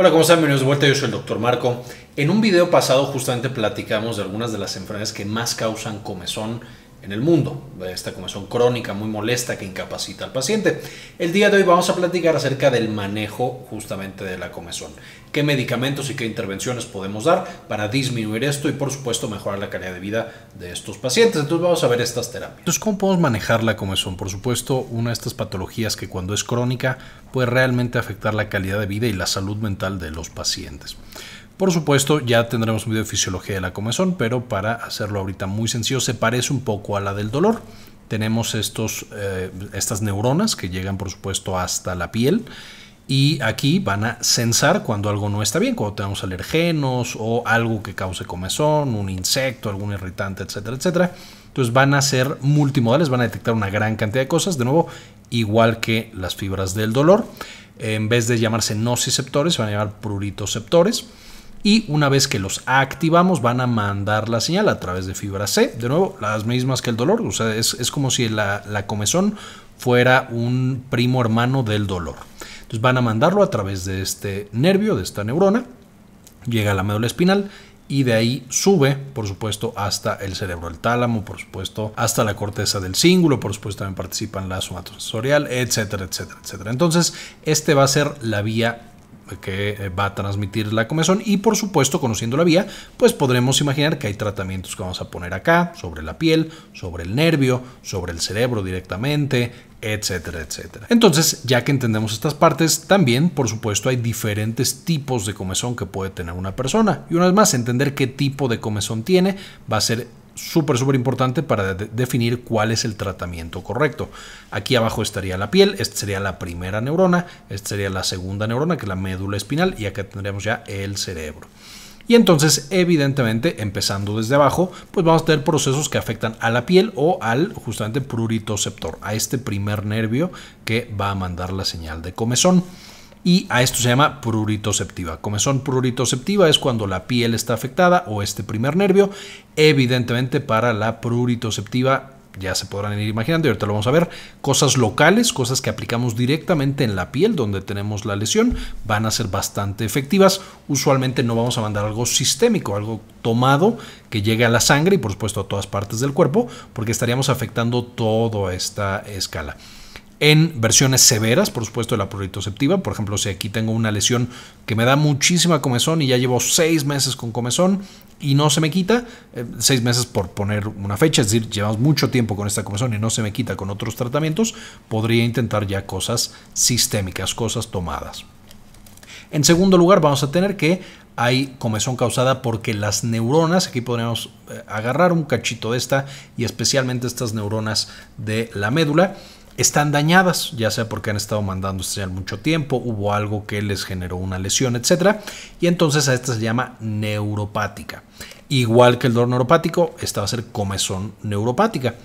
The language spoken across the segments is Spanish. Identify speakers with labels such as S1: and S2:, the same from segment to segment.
S1: Hola, ¿cómo están? Bienvenidos de vuelta, yo soy el Dr. Marco. En un video pasado justamente platicamos de algunas de las enfermedades que más causan comezón en el mundo. Esta comezón crónica muy molesta que incapacita al paciente. El día de hoy vamos a platicar acerca del manejo justamente de la comezón. ¿Qué medicamentos y qué intervenciones podemos dar para disminuir esto y por supuesto mejorar la calidad de vida de estos pacientes? Entonces vamos a ver estas terapias. Entonces, ¿cómo podemos manejar la comezón? Por supuesto, una de estas patologías que cuando es crónica puede realmente afectar la calidad de vida y la salud mental de los pacientes. Por supuesto, ya tendremos un video de fisiología de la comezón, pero para hacerlo ahorita muy sencillo, se parece un poco a la del dolor. Tenemos estos, eh, estas neuronas que llegan, por supuesto, hasta la piel y aquí van a censar cuando algo no está bien, cuando tenemos alergenos o algo que cause comezón, un insecto, algún irritante, etcétera, etcétera. Entonces van a ser multimodales, van a detectar una gran cantidad de cosas, de nuevo, igual que las fibras del dolor. En vez de llamarse nociceptores, se van a llamar pruritoceptores y una vez que los activamos van a mandar la señal a través de fibra C. De nuevo, las mismas que el dolor, o sea, es, como si la, comezón fuera un primo hermano del dolor. Entonces van a mandarlo a través de este nervio, de esta neurona, llega a la médula espinal y de ahí sube, por supuesto, hasta el cerebro, el tálamo, por supuesto, hasta la corteza del cíngulo, por supuesto, también participan la somatosensorial, etcétera, etcétera, etcétera. Entonces, este va a ser la vía que eh, va a transmitir la comezón y por supuesto conociendo la vía pues podremos imaginar que hay tratamientos que vamos a poner acá sobre la piel, sobre el nervio, sobre el cerebro directamente, etcétera, etcétera. Entonces ya que entendemos estas partes también por supuesto hay diferentes tipos de comezón que puede tener una persona y una vez más entender qué tipo de comezón tiene va a ser súper, súper importante para definir cuál es el tratamiento correcto. Aquí abajo estaría la piel, esta sería la primera neurona, esta sería la segunda neurona, que es la médula espinal, y acá tendríamos ya el cerebro. Y entonces, evidentemente, empezando desde abajo, pues vamos a tener procesos que afectan a la piel o al justamente pruritoceptor, a este primer nervio que va a mandar la señal de comezón y a esto se llama pruritoceptiva. son pruritoceptiva es cuando la piel está afectada o este primer nervio. Evidentemente para la pruritoceptiva ya se podrán ir imaginando y ahorita lo vamos a ver. Cosas locales, cosas que aplicamos directamente en la piel donde tenemos la lesión, van a ser bastante efectivas. Usualmente no vamos a mandar algo sistémico, algo tomado que llegue a la sangre y por supuesto a todas partes del cuerpo, porque estaríamos afectando toda esta escala en versiones severas, por supuesto, de la pruritoceptiva. Por ejemplo, si aquí tengo una lesión que me da muchísima comezón y ya llevo seis meses con comezón y no se me quita, eh, seis meses por poner una fecha, es decir, llevamos mucho tiempo con esta comezón y no se me quita con otros tratamientos, podría intentar ya cosas sistémicas, cosas tomadas. En segundo lugar, vamos a tener que hay comezón causada porque las neuronas, aquí podríamos eh, agarrar un cachito de esta y especialmente estas neuronas de la médula, están dañadas, ya sea porque han estado mandando señal mucho tiempo, hubo algo que les generó una lesión, etc. Y entonces a esta se llama neuropática. Igual que el dolor neuropático, esta va a ser comezón neuropática.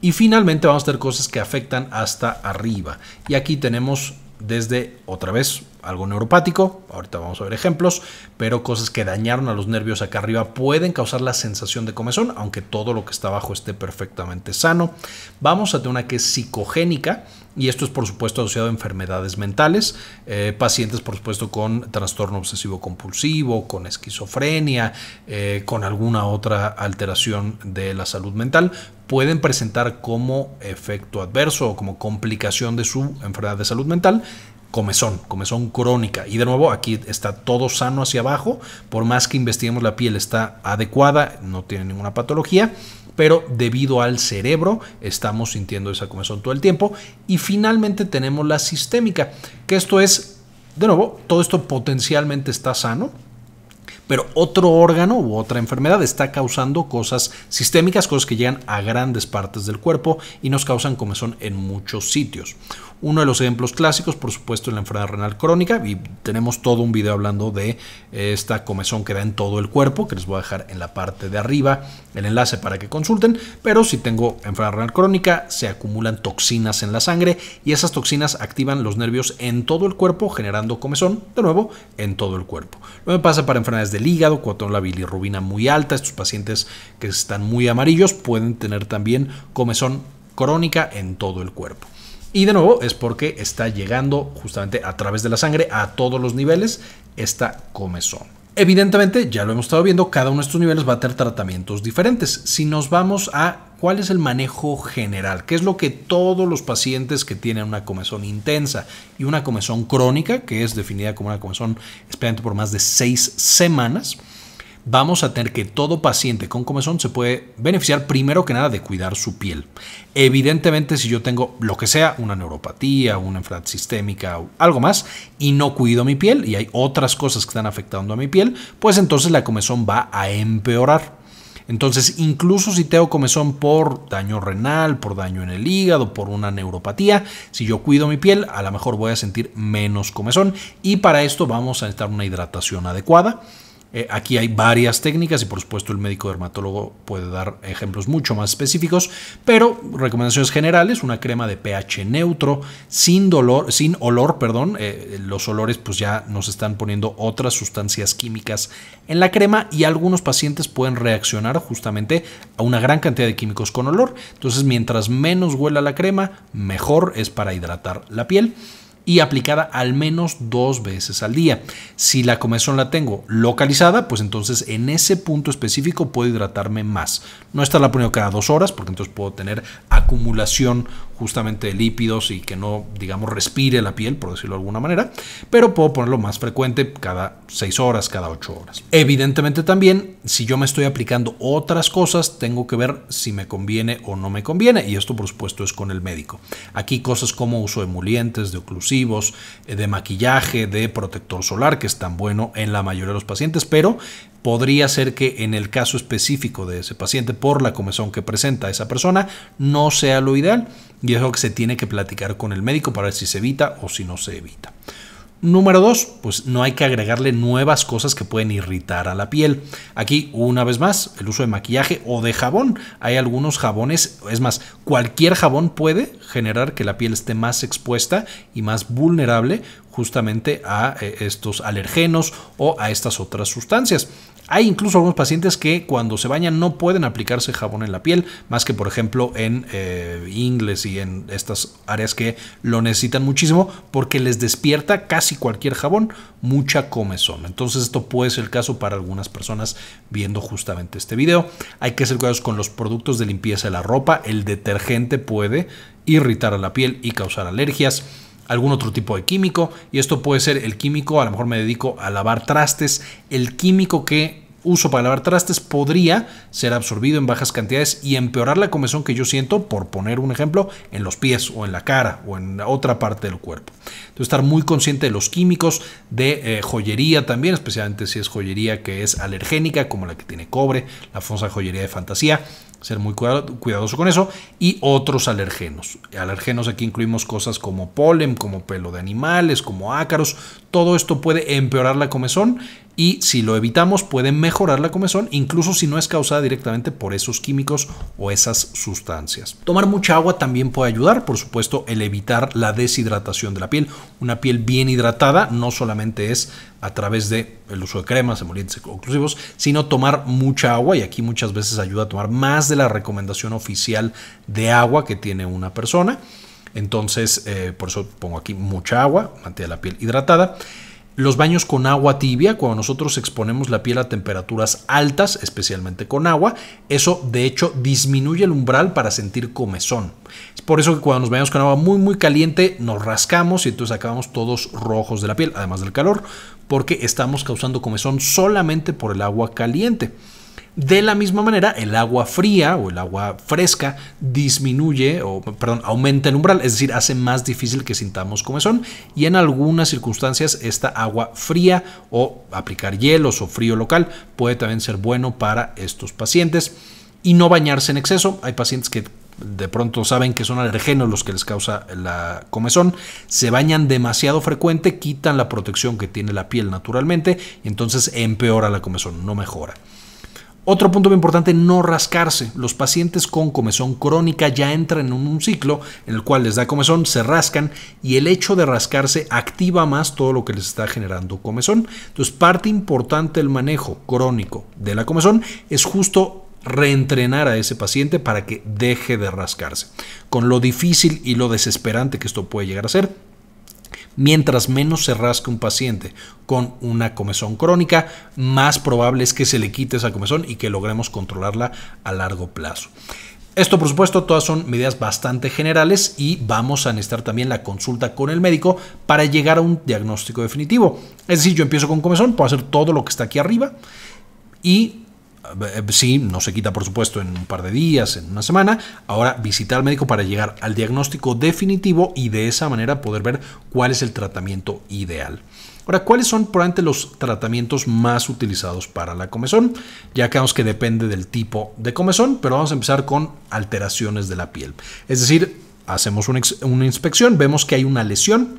S1: Y finalmente vamos a tener cosas que afectan hasta arriba. Y aquí tenemos desde otra vez algo neuropático, ahorita vamos a ver ejemplos, pero cosas que dañaron a los nervios acá arriba pueden causar la sensación de comezón, aunque todo lo que está abajo esté perfectamente sano. Vamos a tener una que es psicogénica, y esto es por supuesto asociado a enfermedades mentales, eh, pacientes por supuesto con trastorno obsesivo compulsivo, con esquizofrenia, eh, con alguna otra alteración de la salud mental, pueden presentar como efecto adverso o como complicación de su enfermedad de salud mental comezón, comezón crónica. Y de nuevo, aquí está todo sano hacia abajo, por más que investiguemos la piel está adecuada, no tiene ninguna patología, pero debido al cerebro estamos sintiendo esa comezón todo el tiempo. Y finalmente tenemos la sistémica, que esto es, de nuevo, todo esto potencialmente está sano, pero otro órgano u otra enfermedad está causando cosas sistémicas, cosas que llegan a grandes partes del cuerpo y nos causan comezón en muchos sitios. Uno de los ejemplos clásicos, por supuesto, es la enfermedad renal crónica y tenemos todo un video hablando de eh, esta comezón que da en todo el cuerpo, que les voy a dejar en la parte de arriba el enlace para que consulten, pero si tengo enfermedad renal crónica se acumulan toxinas en la sangre y esas toxinas activan los nervios en todo el cuerpo generando comezón, de nuevo, en todo el cuerpo. Lo que pasa para enfermedades de hígado, cuando la bilirrubina muy alta, estos pacientes que están muy amarillos pueden tener también comezón crónica en todo el cuerpo. Y de nuevo es porque está llegando justamente a través de la sangre a todos los niveles esta comezón. Evidentemente, ya lo hemos estado viendo, cada uno de estos niveles va a tener tratamientos diferentes. Si nos vamos a ¿Cuál es el manejo general? ¿Qué es lo que todos los pacientes que tienen una comezón intensa y una comezón crónica, que es definida como una comezón especialmente por más de seis semanas, vamos a tener que todo paciente con comezón se puede beneficiar primero que nada de cuidar su piel. Evidentemente, si yo tengo lo que sea, una neuropatía, una enfermedad sistémica o algo más, y no cuido mi piel y hay otras cosas que están afectando a mi piel, pues entonces la comezón va a empeorar. Entonces, incluso si tengo comezón por daño renal, por daño en el hígado, por una neuropatía, si yo cuido mi piel, a lo mejor voy a sentir menos comezón y para esto vamos a necesitar una hidratación adecuada. Eh, aquí hay varias técnicas y por supuesto el médico dermatólogo puede dar ejemplos mucho más específicos, pero recomendaciones generales, una crema de pH neutro, sin dolor, sin olor, perdón, eh, los olores pues ya nos están poniendo otras sustancias químicas en la crema y algunos pacientes pueden reaccionar justamente a una gran cantidad de químicos con olor, entonces mientras menos huela la crema, mejor es para hidratar la piel y aplicada al menos dos veces al día. Si la comezón la tengo localizada, pues entonces en ese punto específico puedo hidratarme más. No estarla poniendo cada dos horas, porque entonces puedo tener acumulación justamente lípidos y que no, digamos, respire la piel, por decirlo de alguna manera, pero puedo ponerlo más frecuente cada 6 horas, cada 8 horas. Evidentemente también, si yo me estoy aplicando otras cosas, tengo que ver si me conviene o no me conviene, y esto por supuesto es con el médico. Aquí cosas como uso de emolientes, de oclusivos, eh, de maquillaje, de protector solar, que es tan bueno en la mayoría de los pacientes, pero podría ser que en el caso específico de ese paciente, por la comezón que presenta esa persona, no sea lo ideal. Y es lo que se tiene que platicar con el médico para ver si se evita o si no se evita. Número dos, pues no hay que agregarle nuevas cosas que pueden irritar a la piel. Aquí, una vez más, el uso de maquillaje o de jabón. Hay algunos jabones, es más, cualquier jabón puede generar que la piel esté más expuesta y más vulnerable justamente a eh, estos alergenos o a estas otras sustancias. Hay incluso algunos pacientes que cuando se bañan no pueden aplicarse jabón en la piel, más que por ejemplo en inglés eh, ingles y en estas áreas que lo necesitan muchísimo, porque les despierta casi cualquier jabón mucha comezón. Entonces esto puede ser el caso para algunas personas viendo justamente este video. Hay que ser cuidados con los productos de limpieza de la ropa, el detergente puede irritar a la piel y causar alergias algún otro tipo de químico, y esto puede ser el químico, a lo mejor me dedico a lavar trastes, el químico que uso para lavar trastes podría ser absorbido en bajas cantidades y empeorar la comezón que yo siento, por poner un ejemplo, en los pies o en la cara o en otra parte del cuerpo. Entonces, estar muy consciente de los químicos, de eh, joyería también, especialmente si es joyería que es alergénica, como la que tiene cobre, la fosa joyería de fantasía ser muy cuidadoso con eso, y otros alergenos. Alergenos aquí incluimos cosas como polen, como pelo de animales, como ácaros. Todo esto puede empeorar la comezón y si lo evitamos pueden mejorar la comezón, incluso si no es causada directamente por esos químicos o esas sustancias. Tomar mucha agua también puede ayudar, por supuesto, el evitar la deshidratación de la piel. Una piel bien hidratada no solamente es a través de el uso de cremas, emolientes oclusivos, sino tomar mucha agua y aquí muchas veces ayuda a tomar más de la recomendación oficial de agua que tiene una persona. Entonces, eh, por eso pongo aquí mucha agua, mantiene la piel hidratada. Los baños con agua tibia, cuando nosotros exponemos la piel a temperaturas altas, especialmente con agua, eso de hecho disminuye el umbral para sentir comezón. Es por eso que cuando nos bañamos con agua muy muy caliente nos rascamos y entonces acabamos todos rojos de la piel, además del calor, porque estamos causando comezón solamente por el agua caliente. De la misma manera, el agua fría o el agua fresca disminuye o, aumenta el umbral, es decir, hace más difícil que sintamos comezón y en algunas circunstancias esta agua fría o aplicar hielos o frío local puede también ser bueno para estos pacientes y no bañarse en exceso. Hay pacientes que de pronto saben que son alergenos los que les causa la comezón, se bañan demasiado frecuente, quitan la protección que tiene la piel naturalmente y entonces empeora la comezón, no mejora. Otro punto muy importante, no rascarse. Los pacientes con comezón crónica ya entran en un ciclo en el cual les da comezón, se rascan y el hecho de rascarse activa más todo lo que les está generando comezón. Entonces, parte importante del manejo crónico de la comezón es justo reentrenar a ese paciente para que deje de rascarse. Con lo difícil y lo desesperante que esto puede llegar a ser, Mientras menos se rasque un paciente con una comezón crónica, más probable es que se le quite esa comezón y que logremos controlarla a largo plazo. Esto, por supuesto, todas son medidas bastante generales y vamos a necesitar también la consulta con el médico para llegar a un diagnóstico definitivo. Es decir, yo empiezo con comezón, puedo hacer todo lo que está aquí arriba y eh, sí, no se quita por supuesto en un par de días, en una semana. Ahora visitar al médico para llegar al diagnóstico definitivo y de esa manera poder ver cuál es el tratamiento ideal. Ahora, ¿cuáles son probablemente los tratamientos más utilizados para la comezón? Ya acabamos que depende del tipo de comezón, pero vamos a empezar con alteraciones de la piel. Es decir, hacemos una, una inspección, vemos que hay una lesión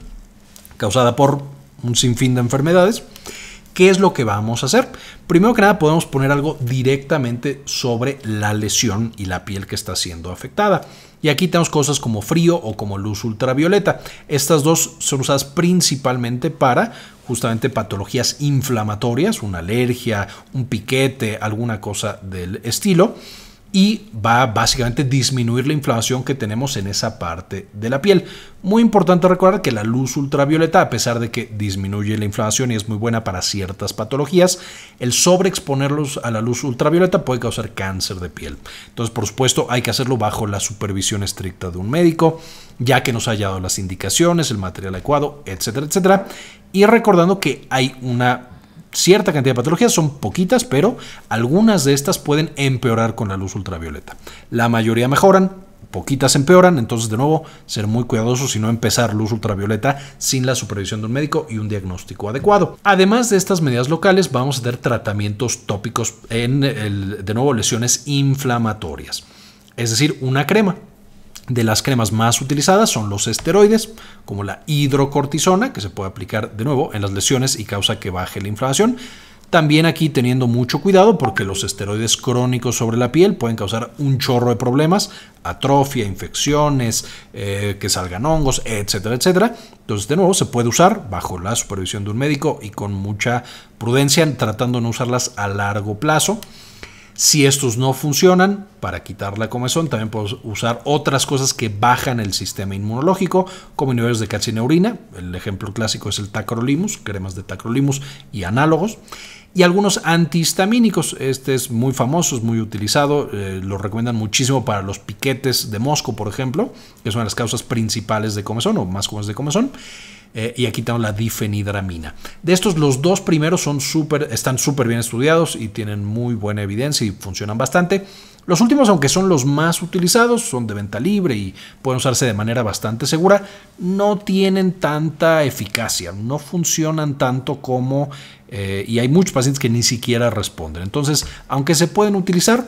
S1: causada por un sinfín de enfermedades ¿Qué es lo que vamos a hacer? Primero que nada podemos poner algo directamente sobre la lesión y la piel que está siendo afectada. Y aquí tenemos cosas como frío o como luz ultravioleta. Estas dos son usadas principalmente para justamente patologías inflamatorias, una alergia, un piquete, alguna cosa del estilo y va a básicamente disminuir la inflamación que tenemos en esa parte de la piel. Muy importante recordar que la luz ultravioleta, a pesar de que disminuye la inflamación y es muy buena para ciertas patologías, el sobreexponerlos a la luz ultravioleta puede causar cáncer de piel. Entonces, por supuesto, hay que hacerlo bajo la supervisión estricta de un médico, ya que nos ha dado las indicaciones, el material adecuado, etcétera, etcétera. Y recordando que hay una cierta cantidad de patologías, son poquitas, pero algunas de estas pueden empeorar con la luz ultravioleta. La mayoría mejoran, poquitas empeoran, entonces de nuevo, ser muy cuidadosos y no empezar luz ultravioleta sin la supervisión de un médico y un diagnóstico adecuado. Además de estas medidas locales, vamos a tener tratamientos tópicos en, de nuevo, lesiones inflamatorias, es decir, una crema de las cremas más utilizadas son los esteroides, como la hidrocortisona, que se puede aplicar de nuevo en las lesiones y causa que baje la inflamación. También aquí teniendo mucho cuidado porque los esteroides crónicos sobre la piel pueden causar un chorro de problemas, atrofia, infecciones, eh, que salgan hongos, etcétera, etcétera. Entonces, de nuevo, se puede usar bajo la supervisión de un médico y con mucha prudencia, tratando de no usarlas a largo plazo. Si estos no funcionan, para quitar la comezón, también puedes usar otras cosas que bajan el sistema inmunológico, como niveles de calcineurina. El ejemplo clásico es el tacrolimus, cremas de tacrolimus y análogos. Y algunos antihistamínicos. Este es muy famoso, es muy utilizado. Eh, lo recomiendan muchísimo para los piquetes de mosco, por ejemplo, que es una de las causas principales de comezón o más comunes de comezón. Eh, y aquí tenemos la difenidramina. De estos, los dos primeros son están súper bien estudiados y tienen muy buena evidencia y funcionan bastante. Los últimos, aunque son los más utilizados, son de venta libre y pueden usarse de manera bastante segura, no tienen tanta eficacia, no funcionan tanto como, eh, y hay muchos pacientes que ni siquiera responden. Entonces, aunque se pueden utilizar,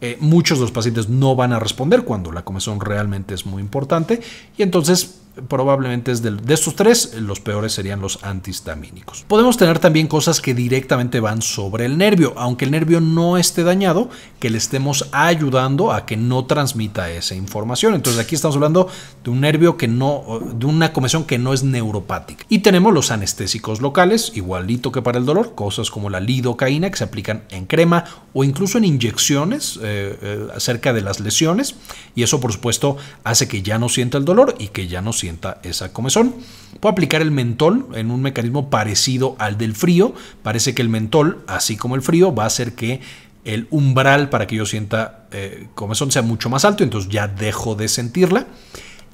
S1: eh, muchos de los pacientes no van a responder cuando la comezón realmente es muy importante y entonces probablemente es de, de estos tres, los peores serían los antihistamínicos. Podemos tener también cosas que directamente van sobre el nervio, aunque el nervio no esté dañado, que le estemos ayudando a que no transmita esa información. Entonces aquí estamos hablando de un nervio que no, de una comisión que no es neuropática. Y tenemos los anestésicos locales, igualito que para el dolor, cosas como la lidocaína que se aplican en crema o incluso en inyecciones eh, eh, acerca de las lesiones. Y eso por supuesto hace que ya no sienta el dolor y que ya no sienta esa comezón. Puedo aplicar el mentol en un mecanismo parecido al del frío. Parece que el mentol, así como el frío, va a hacer que el umbral para que yo sienta eh, comezón sea mucho más alto, entonces ya dejo de sentirla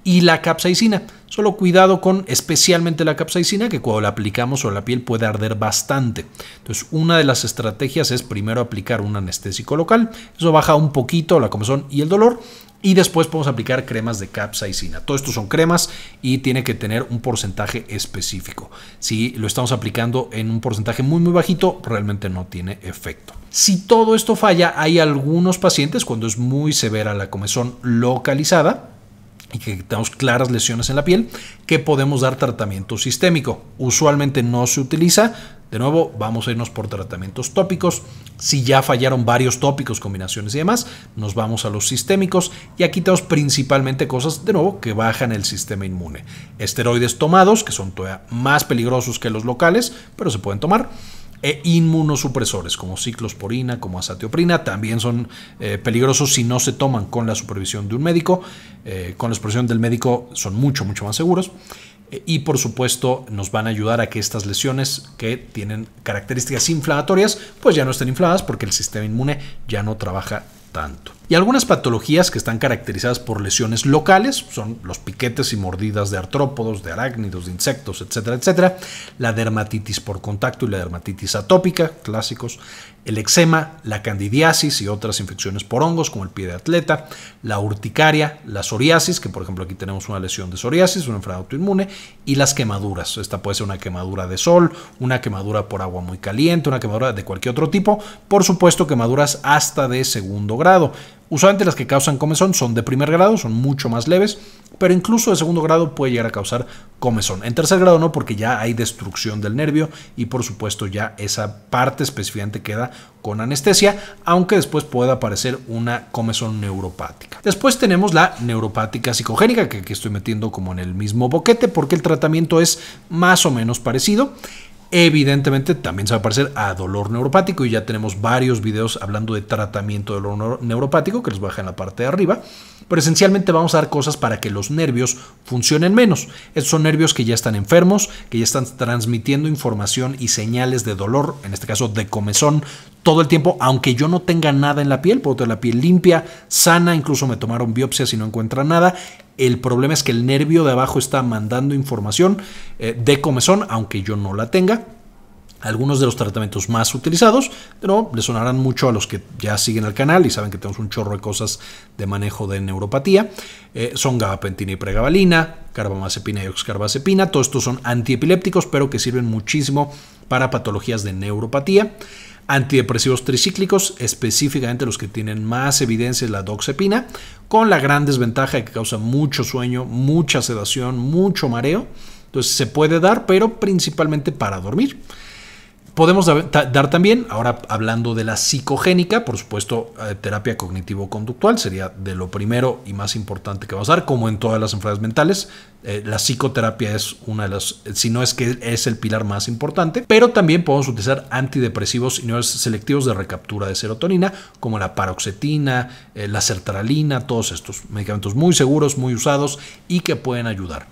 S1: y la capsaicina. Solo cuidado con especialmente la capsaicina, que cuando la aplicamos sobre la piel puede arder bastante. Entonces, una de las estrategias es primero aplicar un anestésico local. Eso baja un poquito la comezón y el dolor. Y después podemos aplicar cremas de capsaicina. Todo esto son cremas y tiene que tener un porcentaje específico. Si lo estamos aplicando en un porcentaje muy muy bajito, realmente no tiene efecto. Si todo esto falla, hay algunos pacientes cuando es muy severa la comezón localizada y que tenemos claras lesiones en la piel, que podemos dar tratamiento sistémico. Usualmente no se utiliza. De nuevo, vamos a irnos por tratamientos tópicos. Si ya fallaron varios tópicos, combinaciones y demás, nos vamos a los sistémicos y aquí tenemos principalmente cosas, de nuevo, que bajan el sistema inmune. Esteroides tomados, que son todavía más peligrosos que los locales, pero se pueden tomar e inmunosupresores como ciclosporina, como azatioprina, también son eh, peligrosos si no se toman con la supervisión de un médico. Eh, con la supervisión del médico son mucho, mucho más seguros. E, y por supuesto nos van a ayudar a que estas lesiones que tienen características inflamatorias pues ya no estén infladas porque el sistema inmune ya no trabaja tanto. Y algunas patologías que están caracterizadas por lesiones locales, son los piquetes y mordidas de artrópodos, de arácnidos, de insectos, etcétera, etcétera, la dermatitis por contacto y la dermatitis atópica, clásicos, el eczema, la candidiasis y otras infecciones por hongos como el pie de atleta, la urticaria, la psoriasis, que por ejemplo aquí tenemos una lesión de psoriasis, un enfermedad autoinmune, y las quemaduras. Esta puede ser una quemadura de sol, una quemadura por agua muy caliente, una quemadura de cualquier otro tipo, por supuesto quemaduras hasta de segundo grado. Usualmente las que causan comezón son de primer grado, son mucho más leves, pero incluso de segundo grado puede llegar a causar comezón. En tercer grado no, porque ya hay destrucción del nervio y por supuesto ya esa parte específicamente queda con anestesia, aunque después pueda aparecer una comezón neuropática. Después tenemos la neuropática psicogénica, que aquí estoy metiendo como en el mismo boquete, porque el tratamiento es más o menos parecido evidentemente también se va a parecer a dolor neuropático y ya tenemos varios videos hablando de tratamiento de dolor neuropático que les voy a dejar en la parte de arriba, pero esencialmente vamos a dar cosas para que los nervios funcionen menos. Estos son nervios que ya están enfermos, que ya están transmitiendo información y señales de dolor, en este caso de comezón, todo el tiempo, aunque yo no tenga nada en la piel, puedo tener la piel limpia, sana, incluso me tomaron biopsias y no encuentran nada. El problema es que el nervio de abajo está mandando información eh, de comezón, aunque yo no la tenga. Algunos de los tratamientos más utilizados, pero le sonarán mucho a los que ya siguen el canal y saben que tenemos un chorro de cosas de manejo de neuropatía. Eh, son gabapentina y pregabalina, carbamazepina y oxcarbazepina. Todos estos son antiepilépticos, pero que sirven muchísimo para patologías de neuropatía antidepresivos tricíclicos, específicamente los que tienen más evidencia es la doxepina, con la gran desventaja de que causa mucho sueño, mucha sedación, mucho mareo. Entonces se puede dar, pero principalmente para dormir podemos dar también, ahora hablando de la psicogénica, por supuesto, eh, terapia cognitivo-conductual sería de lo primero y más importante que vamos a dar, como en todas las enfermedades mentales. Eh, la psicoterapia es una de las, eh, si no es que es el pilar más importante, pero también podemos utilizar antidepresivos y niveles selectivos de recaptura de serotonina, como la paroxetina, la sertralina, todos estos medicamentos muy seguros, muy usados y que pueden ayudar.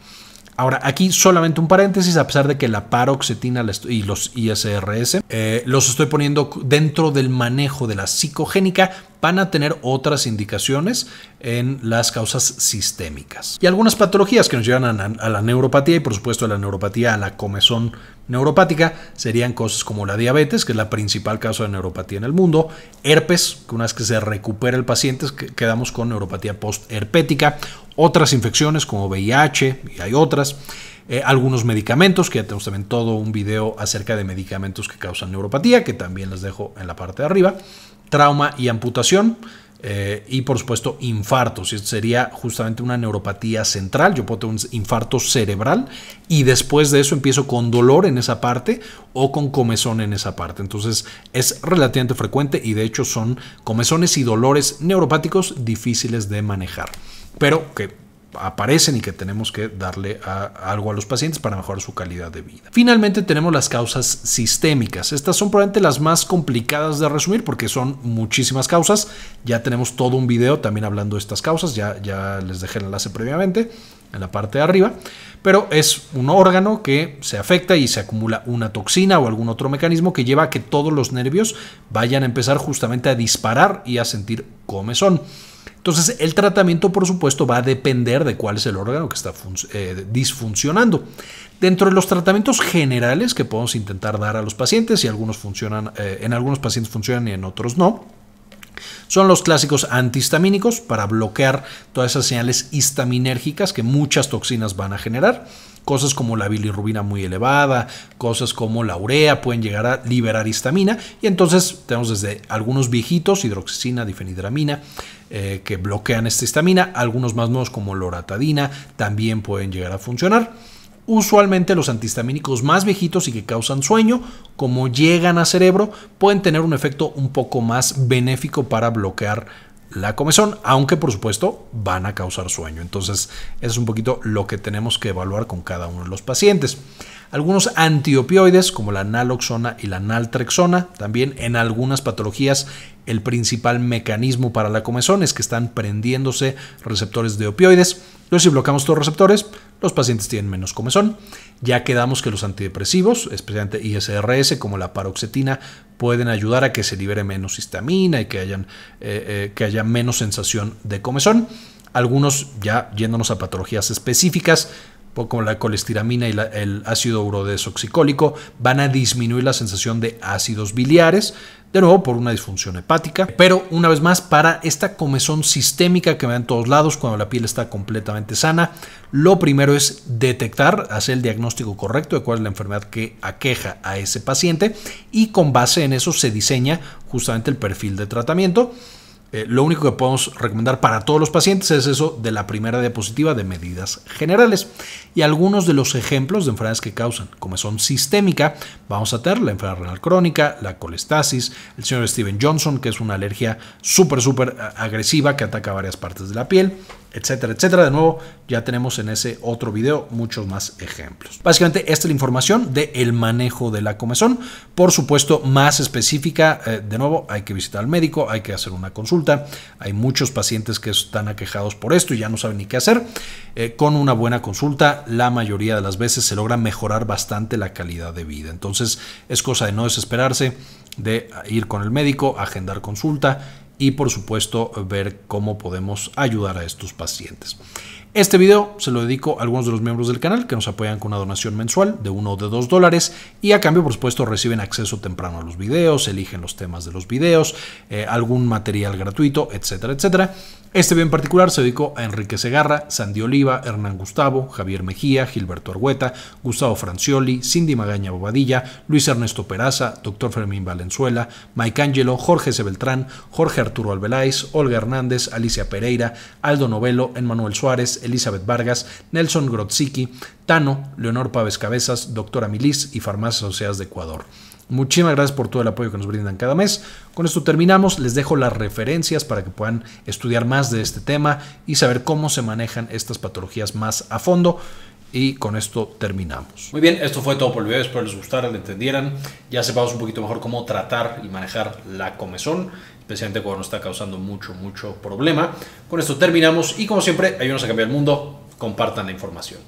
S1: Ahora, aquí solamente un paréntesis, a pesar de que la paroxetina y los ISRS eh, los estoy poniendo dentro del manejo de la psicogénica, van a tener otras indicaciones en las causas sistémicas. Y algunas patologías que nos llevan a, la neuropatía y por supuesto a la neuropatía, a la comezón neuropática, serían cosas como la diabetes, que es la principal causa de neuropatía en el mundo, herpes, que una vez que se recupera el paciente quedamos con neuropatía postherpética, otras infecciones como VIH y hay otras. Eh, algunos medicamentos, que ya tenemos también todo un video acerca de medicamentos que causan neuropatía, que también les dejo en la parte de arriba trauma y amputación. Eh, y por supuesto infartos. Esto sería justamente una neuropatía central. Yo puedo tener un infarto cerebral y después de eso empiezo con dolor en esa parte o con comezón en esa parte. Entonces es relativamente frecuente y de hecho son comezones y dolores neuropáticos difíciles de manejar, pero que aparecen y que tenemos que darle algo a los pacientes para mejorar su calidad de vida. Finalmente tenemos las causas sistémicas. Estas son probablemente las más complicadas de resumir porque son muchísimas causas. Ya tenemos todo un video también hablando de estas causas, ya, ya les dejé el enlace previamente en la parte de arriba, pero es un órgano que se afecta y se acumula una toxina o algún otro mecanismo que lleva a que todos los nervios vayan a empezar justamente a disparar y a sentir comezón. Entonces el tratamiento por supuesto va a depender de cuál es el órgano que está eh, disfuncionando. Dentro de los tratamientos generales que podemos intentar dar a los pacientes, y algunos funcionan, eh, en algunos pacientes funcionan y en otros no, son los clásicos antihistamínicos para bloquear todas esas señales histaminérgicas que muchas toxinas van a generar. Cosas como la bilirrubina muy elevada, cosas como la urea pueden llegar a liberar histamina. Y entonces tenemos desde algunos viejitos, hidroxicina, difenidramina, eh, que bloquean esta histamina. Algunos más nuevos como loratadina también pueden llegar a funcionar. Usualmente los antihistamínicos más viejitos y que causan sueño, como llegan a cerebro, pueden tener un efecto un poco más benéfico para bloquear la comezón, aunque por supuesto van a causar sueño. Entonces, eso es un poquito lo que tenemos que evaluar con cada uno de los pacientes algunos antiopioides como la naloxona y la naltrexona, también en algunas patologías el principal mecanismo para la comezón es que están prendiéndose receptores de opioides. Entonces, si bloqueamos estos receptores, los pacientes tienen menos comezón. Ya quedamos que los antidepresivos, especialmente ISRS como la paroxetina, pueden ayudar a que se libere menos histamina y que, hayan, eh, eh, que haya menos sensación de comezón. Algunos ya yéndonos a patologías específicas, como la colestiramina y el ácido urodesoxicólico, van a disminuir la sensación de ácidos biliares, de nuevo por una disfunción hepática, pero una vez más para esta comezón sistémica que me da en todos lados cuando la piel está completamente sana, lo primero es detectar, hacer el diagnóstico correcto de cuál es la enfermedad que aqueja a ese paciente y con base en eso se diseña justamente el perfil de tratamiento. Eh, lo único que podemos recomendar para todos los pacientes es eso de la primera diapositiva de medidas generales y algunos de los ejemplos de enfermedades que causan, como son sistémica, vamos a tener la enfermedad renal crónica, la colestasis, el señor Steven Johnson, que es una alergia súper, súper eh, agresiva que ataca varias partes de la piel, etcétera, etcétera. De nuevo, ya tenemos en ese otro video muchos más ejemplos. Básicamente, esta es la información del el manejo de la comezón. Por supuesto, más específica, eh, de nuevo, hay que visitar al médico, hay que hacer una consulta. Hay muchos pacientes que están aquejados por esto y ya no saben ni qué hacer. Eh, con una buena consulta, la mayoría de las veces se logra mejorar bastante la calidad de vida. Entonces, es cosa de no desesperarse, de ir con el médico, agendar consulta y por supuesto ver cómo podemos ayudar a estos pacientes. Este video se lo dedico a algunos de los miembros del canal que nos apoyan con una donación mensual de uno o de dos dólares y a cambio, por supuesto, reciben acceso temprano a los videos, eligen los temas de los videos, eh, algún material gratuito, etcétera, etcétera. Este video en particular se dedicó a Enrique Segarra, Sandy Oliva, Hernán Gustavo, Javier Mejía, Gilberto Argueta, Gustavo Francioli, Cindy Magaña Bobadilla, Luis Ernesto Peraza, Dr. Fermín Valenzuela, Mike Angelo, Jorge Sebeltrán, Jorge Arturo Albeláez, Olga Hernández, Alicia Pereira, Aldo Novelo, Emmanuel Suárez, Elizabeth Vargas, Nelson Grotzicki, Tano, Leonor Pávez Cabezas, Doctora Milis y Farmacias Asociadas de Ecuador. Muchísimas gracias por todo el apoyo que nos brindan cada mes. Con esto terminamos. Les dejo las referencias para que puedan estudiar más de este tema y saber cómo se manejan estas patologías más a fondo. Y con esto terminamos. Muy bien, esto fue todo por el video. Espero les gustara, le entendieran. Ya sepamos un poquito mejor cómo tratar y manejar la comezón especialmente cuando nos está causando mucho, mucho problema. Con esto terminamos y como siempre, ayúdanos a cambiar el mundo, compartan la información.